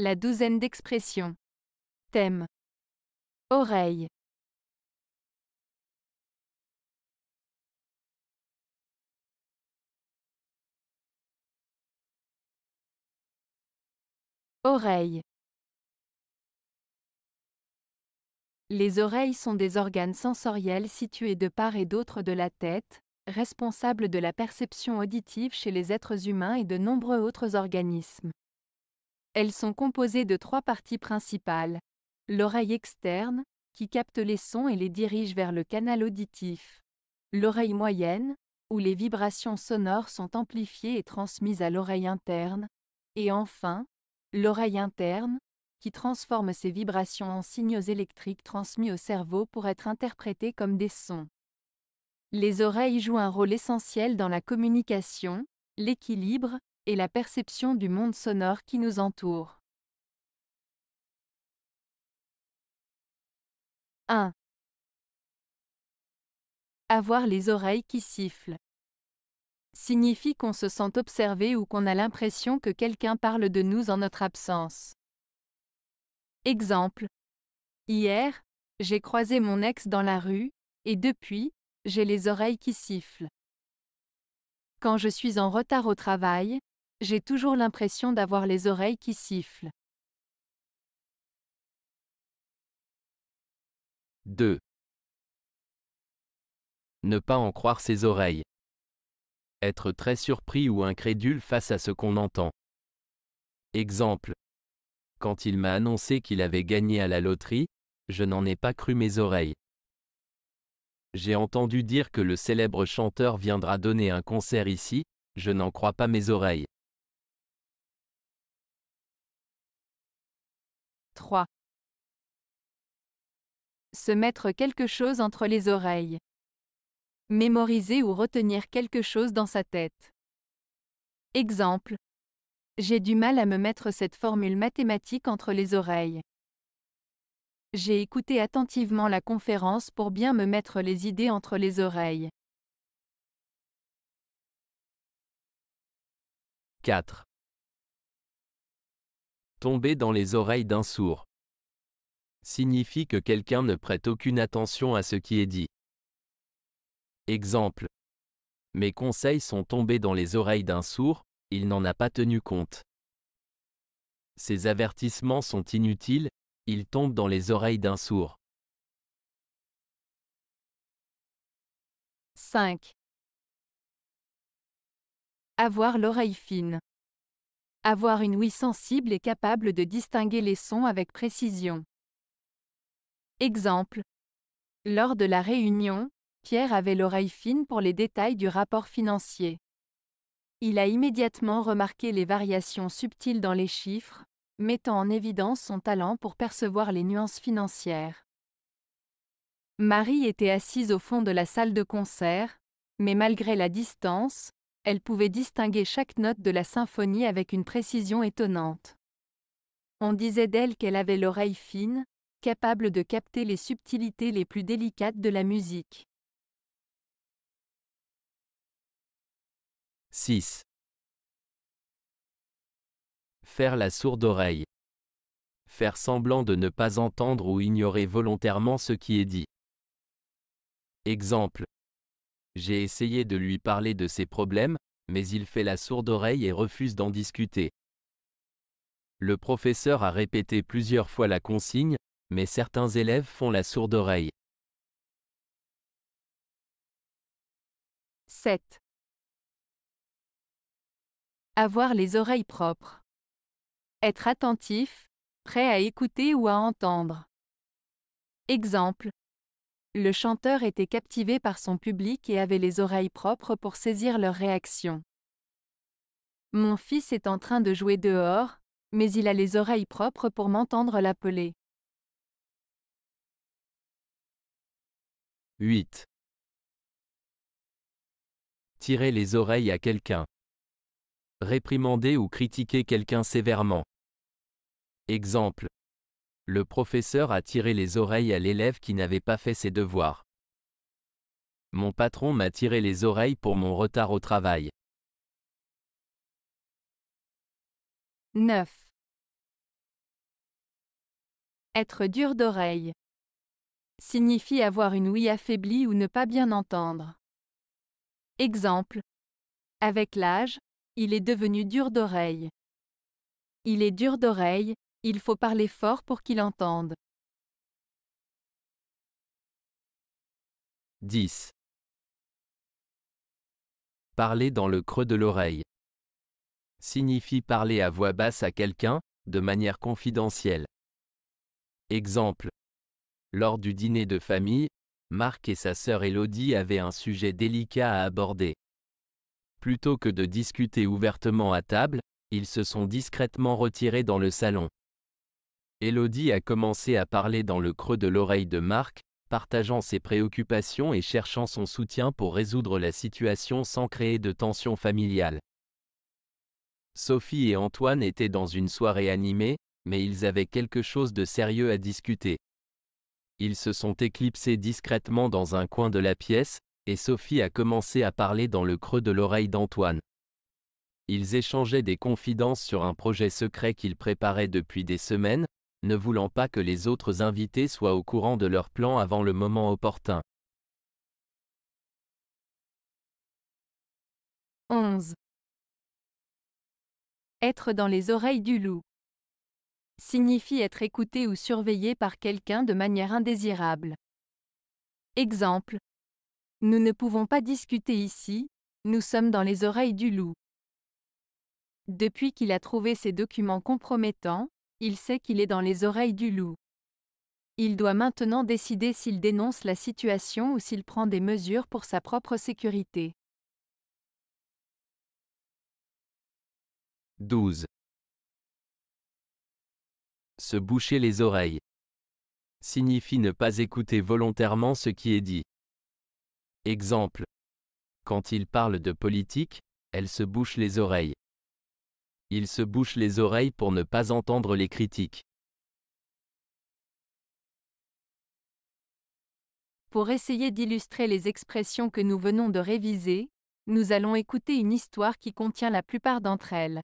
La douzaine d'expressions. Thème. Oreille. Oreille. Les oreilles sont des organes sensoriels situés de part et d'autre de la tête, responsables de la perception auditive chez les êtres humains et de nombreux autres organismes. Elles sont composées de trois parties principales. L'oreille externe, qui capte les sons et les dirige vers le canal auditif. L'oreille moyenne, où les vibrations sonores sont amplifiées et transmises à l'oreille interne. Et enfin, l'oreille interne, qui transforme ces vibrations en signaux électriques transmis au cerveau pour être interprétés comme des sons. Les oreilles jouent un rôle essentiel dans la communication, l'équilibre, et la perception du monde sonore qui nous entoure. 1. Avoir les oreilles qui sifflent. Signifie qu'on se sent observé ou qu'on a l'impression que quelqu'un parle de nous en notre absence. Exemple. Hier, j'ai croisé mon ex dans la rue, et depuis, j'ai les oreilles qui sifflent. Quand je suis en retard au travail, j'ai toujours l'impression d'avoir les oreilles qui sifflent. 2. Ne pas en croire ses oreilles. Être très surpris ou incrédule face à ce qu'on entend. Exemple. Quand il m'a annoncé qu'il avait gagné à la loterie, je n'en ai pas cru mes oreilles. J'ai entendu dire que le célèbre chanteur viendra donner un concert ici, je n'en crois pas mes oreilles. 3. Se mettre quelque chose entre les oreilles. Mémoriser ou retenir quelque chose dans sa tête. Exemple. J'ai du mal à me mettre cette formule mathématique entre les oreilles. J'ai écouté attentivement la conférence pour bien me mettre les idées entre les oreilles. 4 tomber dans les oreilles d'un sourd, signifie que quelqu'un ne prête aucune attention à ce qui est dit. Exemple. Mes conseils sont tombés dans les oreilles d'un sourd, il n'en a pas tenu compte. Ces avertissements sont inutiles, ils tombent dans les oreilles d'un sourd. 5. Avoir l'oreille fine. Avoir une ouïe sensible et capable de distinguer les sons avec précision. Exemple. Lors de la réunion, Pierre avait l'oreille fine pour les détails du rapport financier. Il a immédiatement remarqué les variations subtiles dans les chiffres, mettant en évidence son talent pour percevoir les nuances financières. Marie était assise au fond de la salle de concert, mais malgré la distance, elle pouvait distinguer chaque note de la symphonie avec une précision étonnante. On disait d'elle qu'elle avait l'oreille fine, capable de capter les subtilités les plus délicates de la musique. 6. Faire la sourde oreille. Faire semblant de ne pas entendre ou ignorer volontairement ce qui est dit. Exemple. J'ai essayé de lui parler de ses problèmes, mais il fait la sourde oreille et refuse d'en discuter. Le professeur a répété plusieurs fois la consigne, mais certains élèves font la sourde oreille. 7. Avoir les oreilles propres. Être attentif, prêt à écouter ou à entendre. Exemple. Le chanteur était captivé par son public et avait les oreilles propres pour saisir leurs réactions. Mon fils est en train de jouer dehors, mais il a les oreilles propres pour m'entendre l'appeler. 8. Tirer les oreilles à quelqu'un. Réprimander ou critiquer quelqu'un sévèrement. Exemple. Le professeur a tiré les oreilles à l'élève qui n'avait pas fait ses devoirs. Mon patron m'a tiré les oreilles pour mon retard au travail. 9. Être dur d'oreille signifie avoir une ouïe affaiblie ou ne pas bien entendre. Exemple. Avec l'âge, il est devenu dur d'oreille. Il est dur d'oreille, il faut parler fort pour qu'il entende. 10. Parler dans le creux de l'oreille signifie parler à voix basse à quelqu'un, de manière confidentielle. Exemple. Lors du dîner de famille, Marc et sa sœur Elodie avaient un sujet délicat à aborder. Plutôt que de discuter ouvertement à table, ils se sont discrètement retirés dans le salon. Elodie a commencé à parler dans le creux de l'oreille de Marc, partageant ses préoccupations et cherchant son soutien pour résoudre la situation sans créer de tension familiale. Sophie et Antoine étaient dans une soirée animée, mais ils avaient quelque chose de sérieux à discuter. Ils se sont éclipsés discrètement dans un coin de la pièce, et Sophie a commencé à parler dans le creux de l'oreille d'Antoine. Ils échangeaient des confidences sur un projet secret qu'ils préparaient depuis des semaines, ne voulant pas que les autres invités soient au courant de leur plan avant le moment opportun. 11. Être dans les oreilles du loup signifie être écouté ou surveillé par quelqu'un de manière indésirable. Exemple. Nous ne pouvons pas discuter ici, nous sommes dans les oreilles du loup. Depuis qu'il a trouvé ces documents compromettants, il sait qu'il est dans les oreilles du loup. Il doit maintenant décider s'il dénonce la situation ou s'il prend des mesures pour sa propre sécurité. 12. Se boucher les oreilles signifie ne pas écouter volontairement ce qui est dit. Exemple. Quand il parle de politique, elle se bouche les oreilles. Il se bouche les oreilles pour ne pas entendre les critiques. Pour essayer d'illustrer les expressions que nous venons de réviser, nous allons écouter une histoire qui contient la plupart d'entre elles.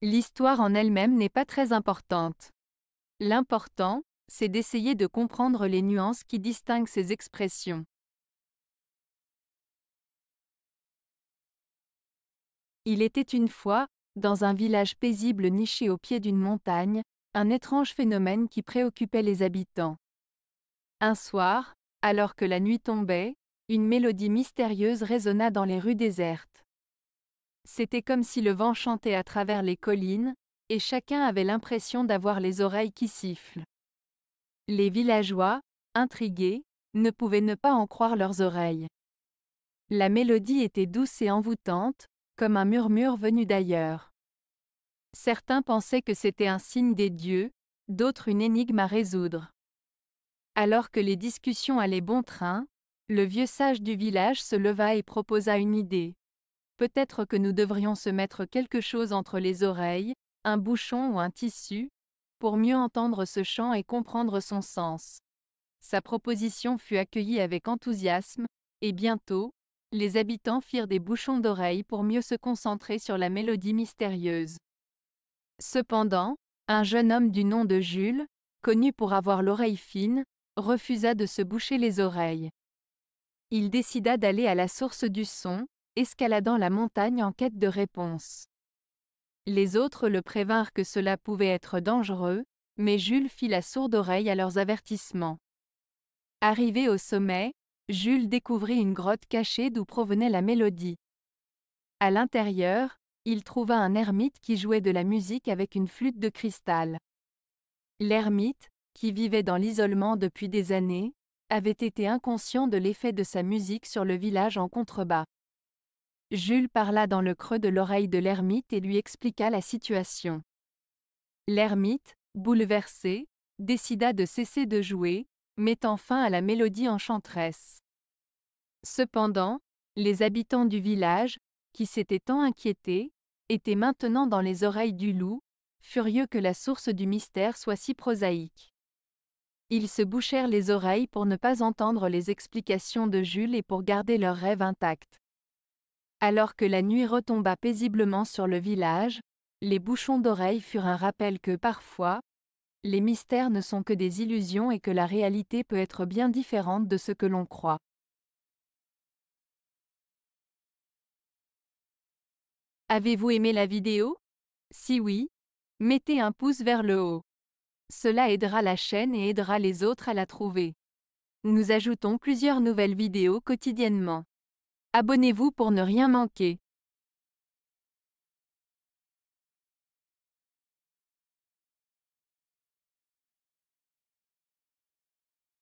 L'histoire en elle-même n'est pas très importante. L'important, c'est d'essayer de comprendre les nuances qui distinguent ces expressions. Il était une fois, dans un village paisible niché au pied d'une montagne, un étrange phénomène qui préoccupait les habitants. Un soir, alors que la nuit tombait, une mélodie mystérieuse résonna dans les rues désertes. C'était comme si le vent chantait à travers les collines, et chacun avait l'impression d'avoir les oreilles qui sifflent. Les villageois, intrigués, ne pouvaient ne pas en croire leurs oreilles. La mélodie était douce et envoûtante, comme un murmure venu d'ailleurs. Certains pensaient que c'était un signe des dieux, d'autres une énigme à résoudre. Alors que les discussions allaient bon train, le vieux sage du village se leva et proposa une idée. Peut-être que nous devrions se mettre quelque chose entre les oreilles, un bouchon ou un tissu, pour mieux entendre ce chant et comprendre son sens. Sa proposition fut accueillie avec enthousiasme, et bientôt, les habitants firent des bouchons d'oreilles pour mieux se concentrer sur la mélodie mystérieuse. Cependant, un jeune homme du nom de Jules, connu pour avoir l'oreille fine, refusa de se boucher les oreilles. Il décida d'aller à la source du son, escaladant la montagne en quête de réponse. Les autres le prévinrent que cela pouvait être dangereux, mais Jules fit la sourde oreille à leurs avertissements. Arrivé au sommet, Jules découvrit une grotte cachée d'où provenait la mélodie. À l'intérieur, il trouva un ermite qui jouait de la musique avec une flûte de cristal. L'ermite, qui vivait dans l'isolement depuis des années, avait été inconscient de l'effet de sa musique sur le village en contrebas. Jules parla dans le creux de l'oreille de l'ermite et lui expliqua la situation. L'ermite, bouleversé, décida de cesser de jouer, mettant fin à la mélodie enchanteresse. Cependant, les habitants du village, qui s'étaient tant inquiétés, étaient maintenant dans les oreilles du loup, furieux que la source du mystère soit si prosaïque. Ils se bouchèrent les oreilles pour ne pas entendre les explications de Jules et pour garder leur rêve intact. Alors que la nuit retomba paisiblement sur le village, les bouchons d'oreilles furent un rappel que parfois, les mystères ne sont que des illusions et que la réalité peut être bien différente de ce que l'on croit. Avez-vous aimé la vidéo Si oui, mettez un pouce vers le haut. Cela aidera la chaîne et aidera les autres à la trouver. Nous ajoutons plusieurs nouvelles vidéos quotidiennement. Abonnez-vous pour ne rien manquer.